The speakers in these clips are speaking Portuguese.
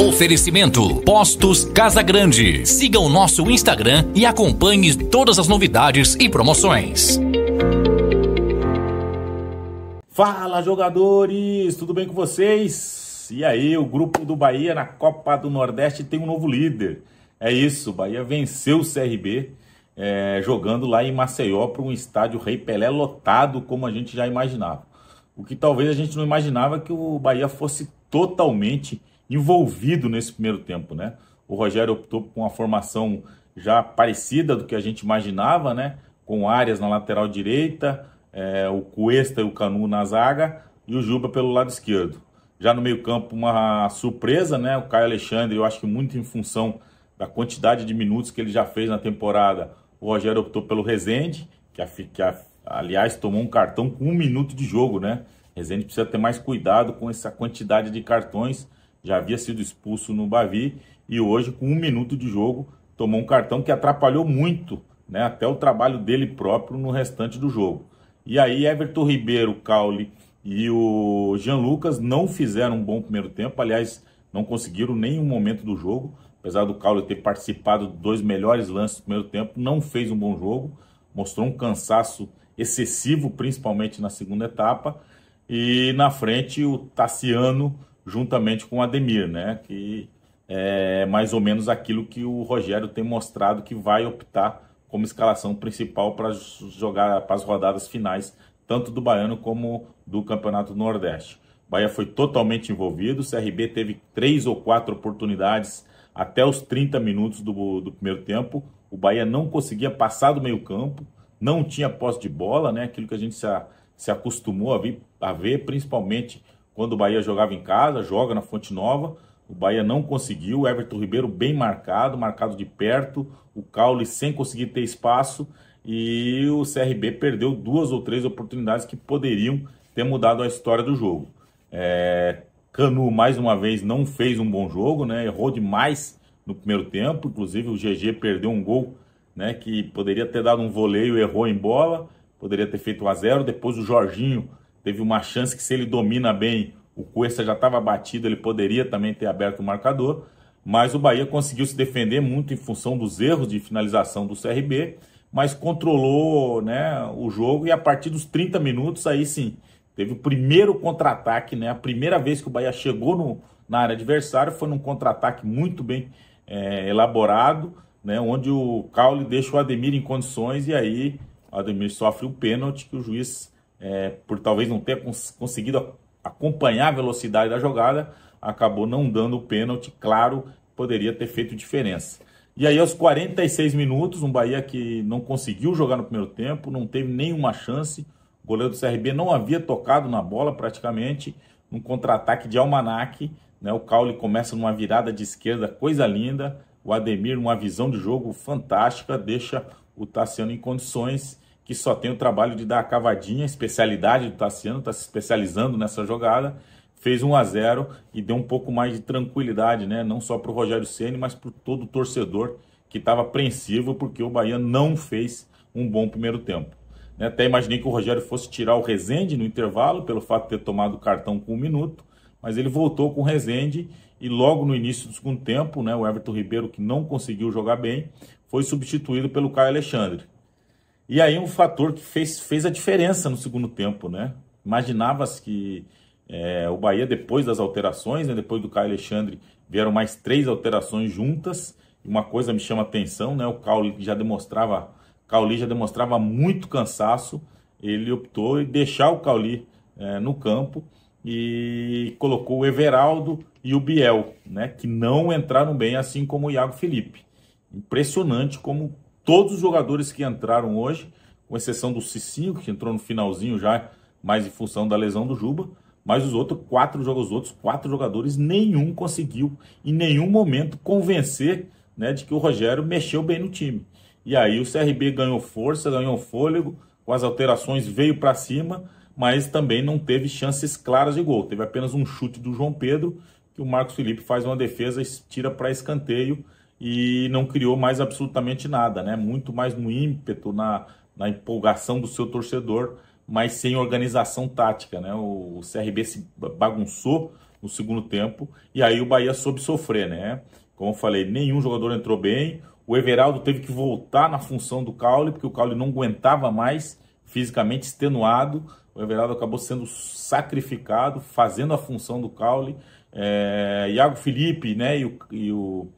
Oferecimento: Postos Casa Grande. Siga o nosso Instagram e acompanhe todas as novidades e promoções. Fala jogadores, tudo bem com vocês? E aí, o grupo do Bahia na Copa do Nordeste tem um novo líder. É isso, o Bahia venceu o CRB é, jogando lá em Maceió para um estádio Rei Pelé lotado, como a gente já imaginava. O que talvez a gente não imaginava é que o Bahia fosse totalmente envolvido nesse primeiro tempo, né? O Rogério optou por uma formação já parecida do que a gente imaginava, né? Com áreas na lateral direita, é, o Cuesta e o Canu na zaga e o Juba pelo lado esquerdo. Já no meio-campo, uma surpresa, né? O Caio Alexandre, eu acho que muito em função da quantidade de minutos que ele já fez na temporada, o Rogério optou pelo Rezende, que, a, que a, aliás tomou um cartão com um minuto de jogo, né? Rezende precisa ter mais cuidado com essa quantidade de cartões já havia sido expulso no Bavi e hoje, com um minuto de jogo, tomou um cartão que atrapalhou muito né, até o trabalho dele próprio no restante do jogo. E aí, Everton Ribeiro, Caule e o Jean Lucas não fizeram um bom primeiro tempo, aliás, não conseguiram nenhum momento do jogo, apesar do Caule ter participado dos dois melhores lances do primeiro tempo, não fez um bom jogo, mostrou um cansaço excessivo, principalmente na segunda etapa. E na frente, o Tassiano juntamente com o Ademir, né? Que é mais ou menos aquilo que o Rogério tem mostrado que vai optar como escalação principal para jogar para as rodadas finais, tanto do Baiano como do Campeonato do Nordeste. Bahia foi totalmente envolvido, o CRB teve três ou quatro oportunidades até os 30 minutos do, do primeiro tempo. O Bahia não conseguia passar do meio-campo, não tinha posse de bola, né? aquilo que a gente se, se acostumou a, vi, a ver, principalmente quando o Bahia jogava em casa, joga na Fonte Nova. O Bahia não conseguiu, Everton Ribeiro bem marcado, marcado de perto, o Caule sem conseguir ter espaço e o CRB perdeu duas ou três oportunidades que poderiam ter mudado a história do jogo. É, Canu, mais uma vez, não fez um bom jogo, né? errou demais no primeiro tempo, inclusive o GG perdeu um gol né? que poderia ter dado um voleio, errou em bola, poderia ter feito 1 a 0 depois o Jorginho Teve uma chance que se ele domina bem, o Cuesta já estava batido, ele poderia também ter aberto o marcador, mas o Bahia conseguiu se defender muito em função dos erros de finalização do CRB, mas controlou né, o jogo e a partir dos 30 minutos aí sim, teve o primeiro contra-ataque, né? A primeira vez que o Bahia chegou no, na área adversária foi num contra-ataque muito bem é, elaborado, né? Onde o Caule deixa o Ademir em condições e aí o Ademir sofre o pênalti que o juiz é, por talvez não ter cons conseguido acompanhar a velocidade da jogada, acabou não dando o pênalti, claro, poderia ter feito diferença. E aí, aos 46 minutos, um Bahia que não conseguiu jogar no primeiro tempo, não teve nenhuma chance. O goleiro do CRB não havia tocado na bola praticamente. Num contra-ataque de Almanac, né? o Caule começa numa virada de esquerda, coisa linda. O Ademir, numa visão de jogo fantástica, deixa o Tassiano em condições que só tem o trabalho de dar a cavadinha, a especialidade do Tassiano, está se especializando nessa jogada, fez 1 a 0 e deu um pouco mais de tranquilidade, né? não só para o Rogério Ceni, mas para todo o torcedor que estava apreensivo porque o Bahia não fez um bom primeiro tempo. Né? Até imaginei que o Rogério fosse tirar o Rezende no intervalo, pelo fato de ter tomado o cartão com um minuto, mas ele voltou com o Rezende e logo no início do segundo tempo, né, o Everton Ribeiro, que não conseguiu jogar bem, foi substituído pelo Caio Alexandre. E aí um fator que fez, fez a diferença no segundo tempo, né? Imaginavas que é, o Bahia, depois das alterações, né, depois do Caio Alexandre, vieram mais três alterações juntas. Uma coisa me chama atenção, né? O Cauli já demonstrava, Cauli já demonstrava muito cansaço. Ele optou em deixar o Cauli é, no campo e colocou o Everaldo e o Biel, né? Que não entraram bem, assim como o Iago Felipe. Impressionante como todos os jogadores que entraram hoje, com exceção do Cicinho, que entrou no finalzinho já, mais em função da lesão do Juba, mas os outros quatro jogos, outros quatro jogadores, nenhum conseguiu em nenhum momento convencer né, de que o Rogério mexeu bem no time. E aí o CRB ganhou força, ganhou fôlego, com as alterações veio para cima, mas também não teve chances claras de gol. Teve apenas um chute do João Pedro, que o Marcos Felipe faz uma defesa, tira para escanteio e não criou mais absolutamente nada, né? Muito mais no ímpeto, na, na empolgação do seu torcedor, mas sem organização tática, né? O, o CRB se bagunçou no segundo tempo e aí o Bahia soube sofrer, né? Como eu falei, nenhum jogador entrou bem. O Everaldo teve que voltar na função do Caule, porque o Caule não aguentava mais, fisicamente extenuado. O Everaldo acabou sendo sacrificado, fazendo a função do Caule. É, Iago Felipe né, e o, e o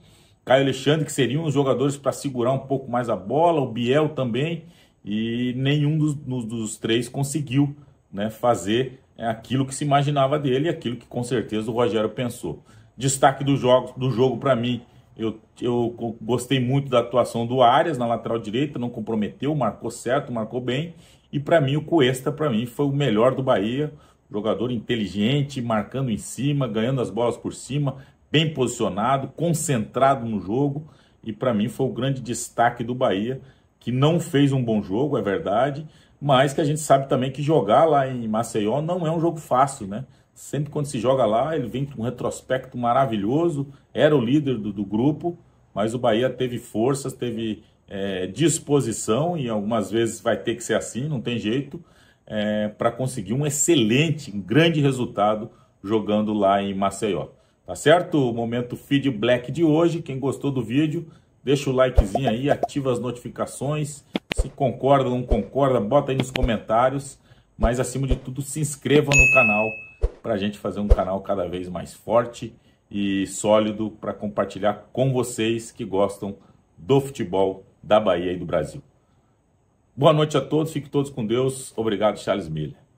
Caio Alexandre, que seriam os jogadores para segurar um pouco mais a bola, o Biel também, e nenhum dos, dos, três conseguiu né, fazer é, aquilo que se imaginava dele e aquilo que com certeza o Rogério pensou. Destaque do jogo, do jogo para mim, eu, eu gostei muito da atuação do Arias na lateral direita, não comprometeu, marcou certo, marcou bem. E para mim, o Cuesta, para mim, foi o melhor do Bahia. Jogador inteligente, marcando em cima, ganhando as bolas por cima, bem posicionado, concentrado no jogo e para mim foi o grande destaque do Bahia, que não fez um bom jogo, é verdade, mas que a gente sabe também que jogar lá em Maceió não é um jogo fácil, né? Sempre quando se joga lá, ele vem com um retrospecto maravilhoso, era o líder do, do grupo, mas o Bahia teve forças, teve é, disposição e algumas vezes vai ter que ser assim, não tem jeito, é, para conseguir um excelente, um grande resultado jogando lá em Maceió. Tá certo? Momento Feed Black de hoje. Quem gostou do vídeo, deixa o likezinho aí, ativa as notificações. Se concorda ou não concorda, bota aí nos comentários. Mas acima de tudo, se inscreva no canal para a gente fazer um canal cada vez mais forte e sólido para compartilhar com vocês que gostam do futebol da Bahia e do Brasil. Boa noite a todos, fiquem todos com Deus. Obrigado, Charles Miller.